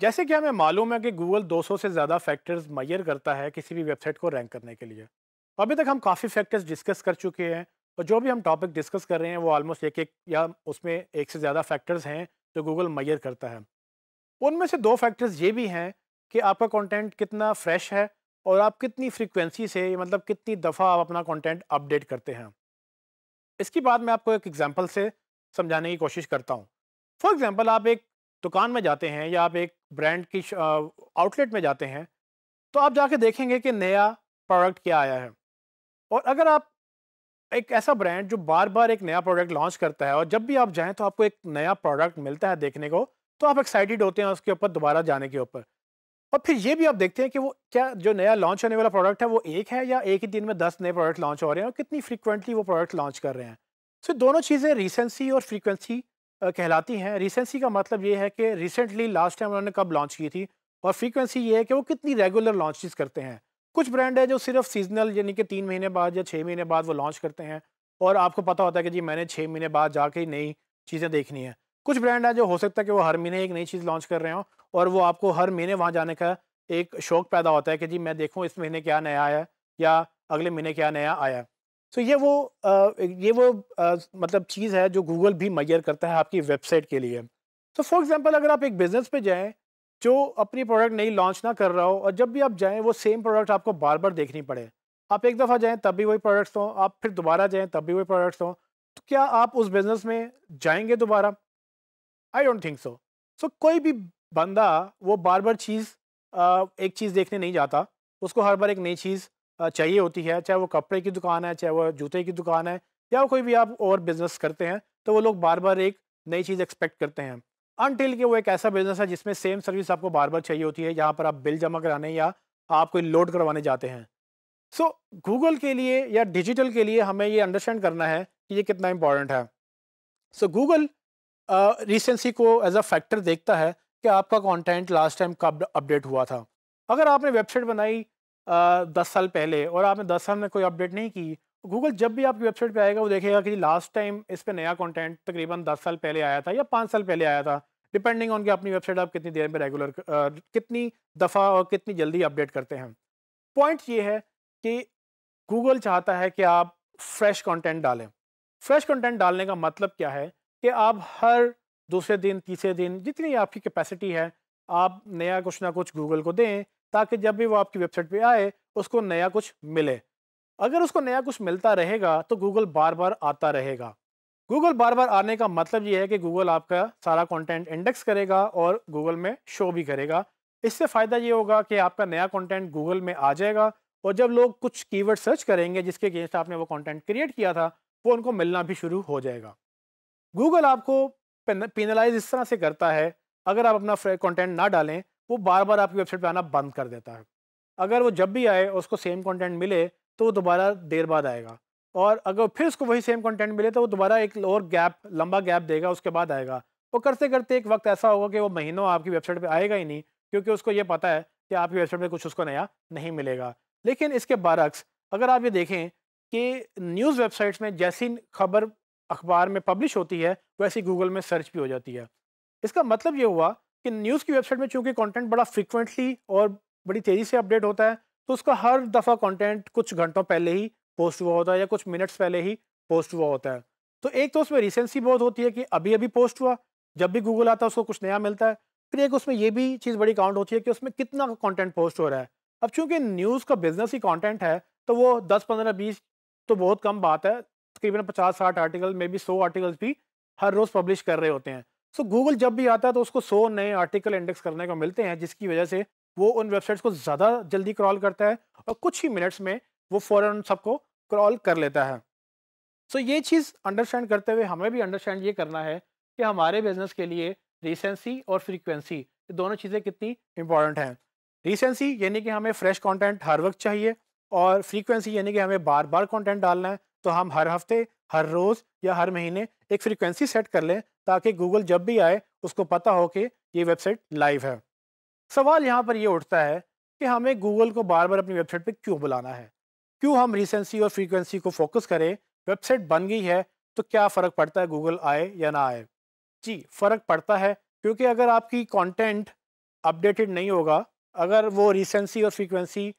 जैसे कि हमें मालूम है कि गूगल 200 से ज़्यादा फैक्टर्स मैयर करता है किसी भी वेबसाइट को रैंक करने के लिए तो अभी तक हम काफ़ी फैक्टर्स डिस्कस कर चुके हैं और जो भी हम टॉपिक डिस्कस कर रहे हैं वो ऑलमोस्ट एक एक या उसमें एक से ज़्यादा फैक्टर्स हैं जो गूगल मैयर करता है उनमें से दो फैक्टर्स ये भी हैं कि आपका कंटेंट कितना फ्रेश है और आप कितनी फ्रीक्वेंसी से मतलब कितनी दफ़ा आप अपना कंटेंट अपडेट करते हैं इसकी बात मैं आपको एक एग्जांपल से समझाने की कोशिश करता हूँ फॉर एग्जांपल आप एक दुकान में जाते हैं या आप एक ब्रांड की आउटलेट में जाते हैं तो आप जाके देखेंगे कि नया प्रोडक्ट क्या आया है और अगर आप एक ऐसा ब्रांड जो बार बार एक नया प्रोडक्ट लॉन्च करता है और जब भी आप जाएं तो आपको एक नया प्रोडक्ट मिलता है देखने को तो आप एक्साइटेड होते हैं उसके ऊपर दोबारा जाने के ऊपर और फिर ये भी आप देखते हैं कि वो क्या जो नया लॉन्च होने वाला प्रोडक्ट है वो एक है या एक ही दिन में दस नए प्रोडक्ट लॉन्च हो रहे हैं और कितनी फ्रीक्वेंटली वो प्रोडक्ट लॉन्च कर रहे हैं सो so, दोनों चीज़ें रिसेंसी और फ्रीक्वेंसी कहलाती हैं रिसेंसी का मतलब ये है कि रिसेंटली लास्ट टाइम उन्होंने कब लॉन्च की थी और फ्रीक्वेंसी ये है कि वो कितनी रेगुलर लॉन्चेस करते हैं कुछ ब्रांड है जो सिर्फ सीजनल यानी कि तीन महीने बाद या छः महीने बाद वो लॉन्च करते हैं और आपको पता होता है कि जी मैंने छः महीने बाद जाके ही नई चीज़ें देखनी है कुछ ब्रांड है जो हो सकता है कि वो हर महीने एक नई चीज़ लॉन्च कर रहे हो और वो आपको हर महीने वहाँ जाने का एक शौक पैदा होता है कि जी मैं देखूँ इस महीने क्या नया आया या अगले महीने क्या नया आया तो ये वो ये वो मतलब चीज़ है जो गूगल भी मैयर करता है आपकी वेबसाइट के लिए तो फॉर एग्जांपल अगर आप एक बिज़नेस पे जाएं जो अपनी प्रोडक्ट नई लॉन्च ना कर रहा हो और जब भी आप जाएँ वो सेम प्रोडक्ट आपको बार बार देखनी पड़े आप एक दफ़ा जाएं तब भी वही प्रोडक्ट्स हों आप फिर दोबारा जाएँ तब भी वही प्रोडक्ट्स हों तो क्या आप उस बिज़नेस में जाएंगे दोबारा आई डोंट थिंक सो सो कोई भी बंदा वो बार बार चीज़ एक चीज़ देखने नहीं जाता उसको हर बार एक नई चीज़ चाहिए होती है चाहे वो कपड़े की दुकान है चाहे वो जूते की दुकान है या कोई भी आप और बिज़नेस करते हैं तो वो लोग बार बार एक नई चीज़ एक्सपेक्ट करते हैं अनटिल के वो एक ऐसा बिजनेस है जिसमें सेम सर्विस आपको बार बार चाहिए होती है जहाँ पर आप बिल जमा कराने या आप कोई लोड करवाने जाते हैं सो so, गूगल के लिए या डिजिटल के लिए हमें ये अंडरस्टैंड करना है कि ये कितना इम्पॉर्टेंट है सो गूगल रिसेंसी को एज अ फैक्टर देखता है कि आपका कंटेंट लास्ट टाइम कब अपडेट हुआ था अगर आपने वेबसाइट बनाई uh, दस साल पहले और आपने दस साल में कोई अपडेट नहीं की गूगल जब भी आपकी वेबसाइट पे आएगा वो देखेगा कि लास्ट टाइम इस पर नया कंटेंट तकरीबन 10 साल पहले आया था या 5 साल पहले आया था डिपेंडिंग ऑन कि अपनी वेबसाइट आप कितनी देर में रेगुलर कितनी दफ़ा और कितनी जल्दी अपडेट करते हैं पॉइंट ये है कि गूगल चाहता है कि आप फ्रेश कॉन्टेंट डालें फ्रेश कॉन्टेंट डालने का मतलब क्या है कि आप हर दूसरे दिन तीसरे दिन जितनी आपकी कैपेसिटी है आप नया कुछ ना कुछ गूगल को दें ताकि जब भी वो आपकी वेबसाइट पे आए उसको नया कुछ मिले अगर उसको नया कुछ मिलता रहेगा तो गूगल बार बार आता रहेगा गूगल बार बार आने का मतलब ये है कि गूगल आपका सारा कंटेंट इंडेक्स करेगा और गूगल में शो भी करेगा इससे फ़ायदा ये होगा कि आपका नया कंटेंट गूगल में आ जाएगा और जब लोग कुछ कीवर्ड सर्च करेंगे जिसके अगेंस्ट आपने वो कंटेंट क्रिएट किया था वो उनको मिलना भी शुरू हो जाएगा गूगल आपको पेनलाइज इस तरह से करता है अगर आप अपना कॉन्टेंट ना डालें वो बार बार आपकी वेबसाइट पर आना बंद कर देता है अगर वो जब भी आए उसको सेम कॉन्टेंट मिले तो वो दोबारा देर बाद आएगा और अगर फिर उसको वही सेम कंटेंट मिले तो वो दोबारा एक और गैप लंबा गैप देगा उसके बाद आएगा वो तो करते करते एक वक्त ऐसा होगा कि वो महीनों आपकी वेबसाइट पर आएगा ही नहीं क्योंकि उसको ये पता है कि आपकी वेबसाइट पर कुछ उसको नया नहीं मिलेगा लेकिन इसके बरक्स अगर आप ये देखें कि न्यूज़ वेबसाइट्स में जैसी खबर अखबार में पब्लिश होती है वैसी गूगल में सर्च भी हो जाती है इसका मतलब ये हुआ कि न्यूज़ की वेबसाइट में चूंकि कंटेंट बड़ा फ्रिक्वेंटली और बड़ी तेज़ी से अपडेट होता है तो उसका हर दफ़ा कंटेंट कुछ घंटों पहले ही पोस्ट हुआ होता है या कुछ मिनट्स पहले ही पोस्ट हुआ होता है तो एक तो उसमें रिसेंसी बहुत होती है कि अभी अभी पोस्ट हुआ जब भी गूगल आता है उसको कुछ नया मिलता है फिर एक उसमें ये भी चीज़ बड़ी काउंट होती है कि उसमें कितना कॉन्टेंट पोस्ट हो रहा है अब चूँकि न्यूज़ का बिजनेस ही कॉन्टेंट है तो वो दस पंद्रह बीस तो बहुत कम बात है तकरीबन पचास साठ आर्टिकल मे बी सौ आर्टिकल्स भी हर रोज़ पब्लिश कर रहे होते हैं सो so, गूगल जब भी आता है तो उसको सौ नए आर्टिकल इंडेक्स करने को मिलते हैं जिसकी वजह से वो उन वेबसाइट्स को ज़्यादा जल्दी क्रॉल करता है और कुछ ही मिनट्स में वो फ़ौर सबको क्रॉल कर लेता है सो so, ये चीज़ अंडरस्टैंड करते हुए हमें भी अंडरस्टैंड ये करना है कि हमारे बिजनेस के लिए रिसेंसी और फ्रीक्वेंसी ये दोनों चीज़ें कितनी इंपॉर्टेंट हैं रिसेंसी यानी कि हमें फ्रेश कॉन्टेंट हर वक्त चाहिए और फ्रीकुनसी यानी कि हमें बार बार कॉन्टेंट डालना है तो हम हर हफ्ते हर रोज़ या हर महीने एक फ्रीक्वेंसी सेट कर लें ताकि गूगल जब भी आए उसको पता हो कि ये वेबसाइट लाइव है सवाल यहाँ पर यह उठता है कि हमें गूगल को बार बार अपनी वेबसाइट पर क्यों बुलाना है क्यों हम रिसेंसी और फ्रीक्वेंसी को फोकस करें वेबसाइट बन गई है तो क्या फ़र्क पड़ता है गूगल आए या ना आए जी फ़र्क पड़ता है क्योंकि अगर आपकी कंटेंट अपडेटेड नहीं होगा अगर वो रिसेंसी और फ्रीक्वेंसी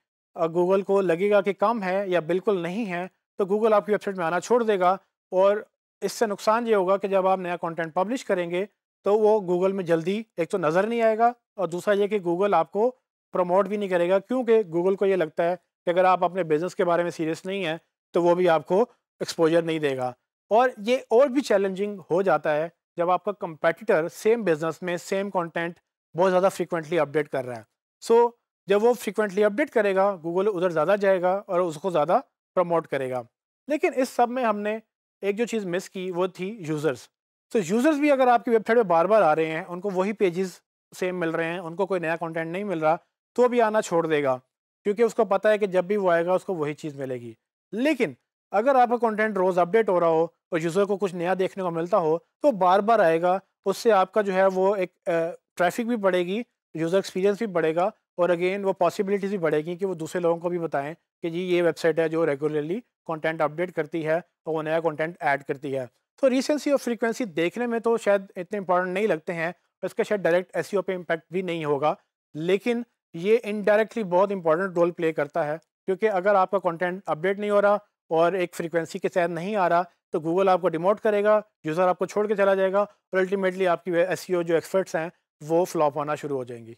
गूगल को लगेगा कि कम है या बिल्कुल नहीं है तो गूगल आपकी वेबसाइट में आना छोड़ देगा और इससे नुकसान ये होगा कि जब आप नया कंटेंट पब्लिश करेंगे तो वो गूगल में जल्दी एक तो नज़र नहीं आएगा और दूसरा ये कि गूगल आपको प्रमोट भी नहीं करेगा क्योंकि गूगल को ये लगता है कि अगर आप अपने बिज़नेस के बारे में सीरियस नहीं हैं तो वो भी आपको एक्सपोजर नहीं देगा और ये और भी चैलेंजिंग हो जाता है जब आपका कंपेटिटर सेम बिज़नेस में सेम कंटेंट बहुत ज़्यादा फ्रिक्वेंटली अपडेट कर रहा है सो so, जब वो फ्रिक्वेंटली अपडेट करेगा गूगल उधर ज़्यादा जाएगा और उसको ज़्यादा प्रमोट करेगा लेकिन इस सब में हमने एक जो चीज़ मिस की वो थी यूज़र्स तो यूज़र्स भी अगर आपकी वेबसाइट पर बार बार आ रहे हैं उनको वही पेजेस सेम मिल रहे हैं उनको कोई नया कंटेंट नहीं मिल रहा तो भी आना छोड़ देगा क्योंकि उसको पता है कि जब भी वो आएगा उसको वही चीज़ मिलेगी लेकिन अगर आपका कंटेंट रोज़ अपडेट हो रहा हो और यूज़र को कुछ नया देखने को मिलता हो तो बार बार आएगा उससे आपका जो है वो एक ट्रैफिक भी बढ़ेगी यूज़र एक्सपीरियंस भी बढ़ेगा और अगेन वो पॉसिबिलिटीज़ भी बढ़ेगी कि वो दूसरे लोगों को भी बताएं कि जी ये वेबसाइट है जो रेगुलरली कंटेंट अपडेट करती है और वो नया कंटेंट ऐड करती है तो रिसेंसी और फ्रीक्वेंसी देखने में तो शायद इतने इंपॉर्टेंट नहीं लगते हैं इसका शायद डायरेक्ट एस e पे इम्पैक्ट भी नहीं होगा लेकिन ये इनडायरेक्टली बहुत इंपॉर्टेंट रोल प्ले करता है क्योंकि अगर आपका कंटेंट अपडेट नहीं हो रहा और एक फ्रीक्वेंसी के तहत नहीं आ रहा तो गूगल आपको डिमोट करेगा यूज़र आपको छोड़ के चला जाएगा और अल्टीमेटली आपकी एस e जो एक्सपर्ट्स हैं वो फ्लॉप होना शुरू हो जाएंगी